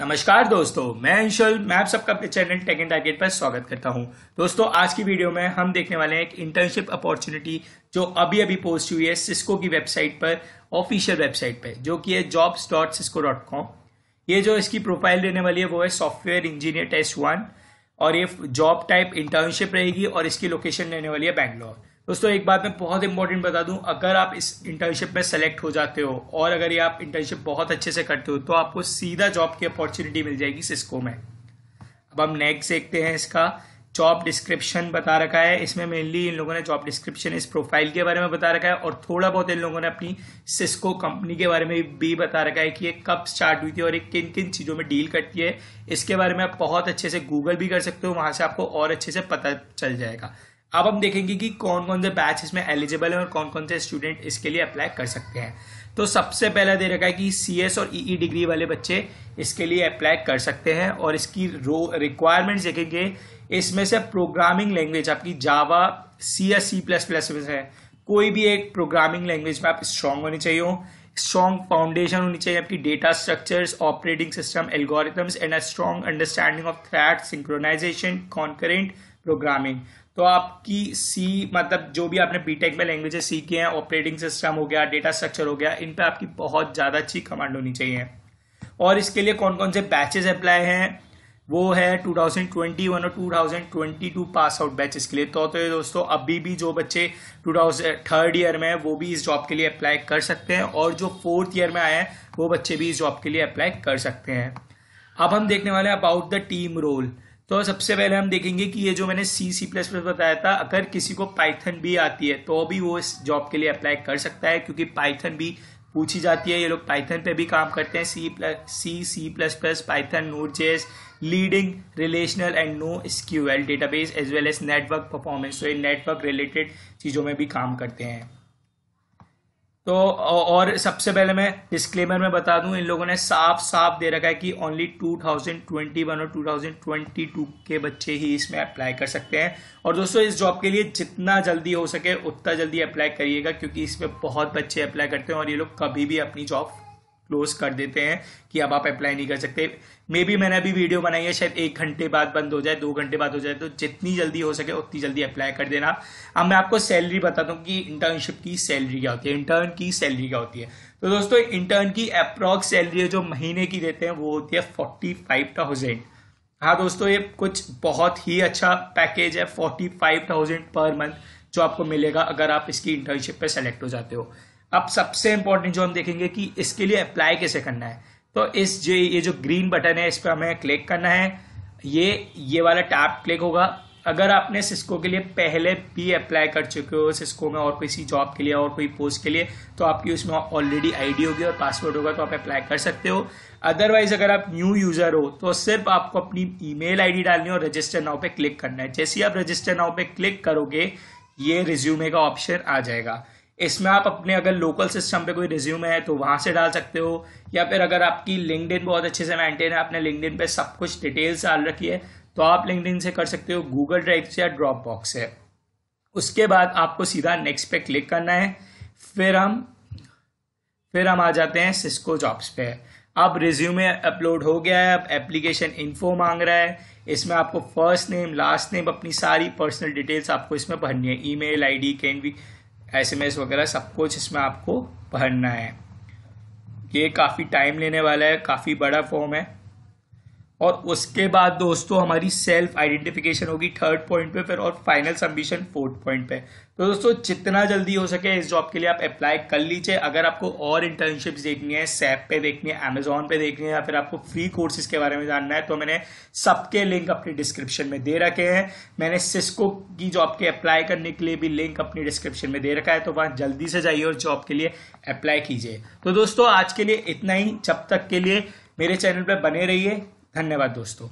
नमस्कार दोस्तों मैं अंशल मैं आप सबका अपने चैनल टेक एंड टारगेट पर स्वागत करता हूं दोस्तों आज की वीडियो में हम देखने वाले हैं एक इंटर्नशिप अपॉर्चुनिटी जो अभी अभी पोस्ट हुई है सिस्को की वेबसाइट पर ऑफिशियल वेबसाइट पर जो कि है jobs dot Cisco dot com ये जो इसकी प्रोफाइल देने वाली है वो है सॉफ्टवेयर इंजीनियर टेस्ट वन और ये जॉब टाइप इंटर्नशिप रहेगी और इसकी लोकेशन रहने वाली है बैंगलोर दोस्तों एक बात मैं बहुत इंपॉर्टेंट बता दूं अगर आप इस इंटर्नशिप में सेलेक्ट हो जाते हो और अगर ये आप इंटर्नशिप बहुत अच्छे से करते हो तो आपको सीधा जॉब की अपॉर्चुनिटी मिल जाएगी सिस्को में अब हम नेक्स्ट देखते हैं इसका जॉब डिस्क्रिप्शन बता रखा है इसमें मेनली इन लोगों ने जॉब डिस्क्रिप्शन इस प्रोफाइल के बारे में बता रखा है और थोड़ा बहुत इन लोगों ने अपनी सिस्को कंपनी के बारे में भी बता रखा है कि ये कब स्टार्ट हुई थी और ये किन किन चीज़ों में डील करती है इसके बारे में आप बहुत अच्छे से गूगल भी कर सकते हो वहाँ से आपको और अच्छे से पता चल जाएगा अब हम देखेंगे कि कौन कौन से बैच इसमें एलिजिबल है और कौन कौन से स्टूडेंट इसके लिए अप्लाई कर सकते हैं तो सबसे पहला दे रखा है कि सी एस और ई e डिग्री e वाले बच्चे इसके लिए अप्लाई कर सकते हैं और इसकी रो रिक्वायरमेंट देखेंगे इसमें से प्रोग्रामिंग लैंग्वेज आपकी Java C S C plus plus में है कोई भी एक प्रोग्रामिंग लैंग्वेज में आप स्ट्रांग होनी चाहिए हो स्ट्रांग फाउंडेशन होनी चाहिए आपकी data structures operating system algorithms and a strong understanding of thread synchronisation concurrent programming तो आपकी सी मतलब जो भी आपने बीटेक में लैंग्वेजेस सीखे हैं ऑपरेटिंग सिस्टम हो गया डेटा स्ट्रक्चर हो गया इन पर आपकी बहुत ज़्यादा अच्छी कमांड होनी चाहिए और इसके लिए कौन कौन से बैचेज अप्लाई हैं वो है 2021 और 2022 पास आउट बैच इसके लिए तो तो दोस्तों अभी भी जो बच्चे टू थर्ड ईयर में है वो भी इस जॉब के लिए अप्लाई कर सकते हैं और जो फोर्थ ईयर में आए हैं वो बच्चे भी इस जॉब के लिए अप्लाई कर सकते हैं अब हम देखने वाले हैं अबाउट द टीम रोल तो सबसे पहले हम देखेंगे कि ये जो मैंने सी सी प्लस प्लस बताया था अगर किसी को पाइथन भी आती है तो भी वो इस जॉब के लिए अप्लाई कर सकता है क्योंकि पाइथन भी पूछी जाती है ये लोग पाइथन पे भी काम करते हैं C plus C C plus plus Python Node JS leading relational and no SQL database as well as network performance तो ये नेटवर्क रिलेटेड चीज़ों में भी काम करते हैं तो और सबसे पहले मैं डिस्क्लेमर में बता दूं इन लोगों ने साफ साफ दे रखा है कि ओनली 2021 और 2022 के बच्चे ही इसमें अप्लाई कर सकते हैं और दोस्तों इस जॉब के लिए जितना जल्दी हो सके उतना जल्दी अप्लाई करिएगा क्योंकि इसमें बहुत बच्चे अप्लाई करते हैं और ये लोग कभी भी अपनी जॉब क्लोज कर देते हैं कि अब आप अप्लाई नहीं कर सकते मे भी मैंने अभी वीडियो बनाई है शायद एक घंटे बाद बंद हो जाए दो घंटे बाद हो जाए तो जितनी जल्दी हो सके उतनी जल्दी अप्लाई कर देना अब मैं आपको सैलरी बताता हूँ कि इंटर्नशिप की सैलरी क्या होती है इंटर्न की सैलरी क्या होती है तो दोस्तों इंटर्न की अप्रॉक्स सैलरी जो महीने की देते हैं वो होती है फोर्टी फाइव थाउजेंड हाँ दोस्तों ये कुछ बहुत ही अच्छा पैकेज है forty five thousand per month जो आपको मिलेगा अगर आप इसकी इंटर्नशिप पे सेलेक्ट हो जाते हो अब सबसे इंपॉर्टेंट जो हम देखेंगे कि इसके लिए अप्लाई कैसे करना है तो इस जो ये जो ग्रीन बटन है इस पर हमें क्लिक करना है ये ये वाला टैप क्लिक होगा अगर आपने सिस्को के लिए पहले भी अप्लाई कर चुके हो सिस्को में और किसी जॉब के लिए और कोई पोस्ट के लिए तो आपकी उसमें ऑलरेडी आईडी होगी और पासवर्ड होगा तो आप अप्लाई कर सकते हो अदरवाइज अगर आप न्यू यूज़र हो तो सिर्फ आपको अपनी ईमेल आईडी डालनी और रजिस्टर नाव पे क्लिक करना है जैसे ही आप रजिस्टर नाव पे क्लिक करोगे ये रिज्यूमे का ऑप्शन आ जाएगा इसमें आप अपने अगर लोकल सिस्टम पे कोई रिज्यूम है तो वहाँ से डाल सकते हो या फिर अगर आपकी लिंकड बहुत अच्छे से मेंटेन है आपने लिंकड पे सब कुछ डिटेल्स डाल रखी है तो आप लिंकड से कर सकते हो गूगल ड्राइव से या ड्रॉप बॉक्स से उसके बाद आपको सीधा नेक्स्ट पे क्लिक करना है फिर हम फिर हम आ जाते हैं सिस्को जॉब्स पे अब रिज्यूमे अपलोड हो गया है अब एप्लीकेशन इन्फो मांग रहा है इसमें आपको फर्स्ट नेम लास्ट नेम अपनी सारी पर्सनल डिटेल्स आपको इसमें भरनी है ईमेल आईडी कैन बी एस वगैरह सब कुछ इसमें आपको भरना है ये काफ़ी टाइम लेने वाला है काफ़ी बड़ा फॉर्म है और उसके बाद दोस्तों हमारी सेल्फ आइडेंटिफिकेशन होगी थर्ड पॉइंट पे फिर और फाइनल सबमिशन फोर्थ पॉइंट पे तो दोस्तों जितना जल्दी हो सके इस जॉब के लिए आप अप्लाई कर लीजिए अगर आपको और इंटर्नशिप्स देखनी है सैप पे देखनी है अमेजोन पे देखनी है या फिर आपको फ्री कोर्सेज के बारे में जानना है तो मैंने सबके लिंक अपने डिस्क्रिप्शन में दे रखे हैं मैंने सिस्को की जॉब के अप्लाई करने के लिए भी लिंक अपने डिस्क्रिप्शन में दे रखा है तो वहाँ जल्दी से जाइए और जॉब के लिए अप्लाई कीजिए तो दोस्तों आज के लिए इतना ही जब तक के लिए मेरे चैनल पर बने रहिए धन्यवाद दोस्तों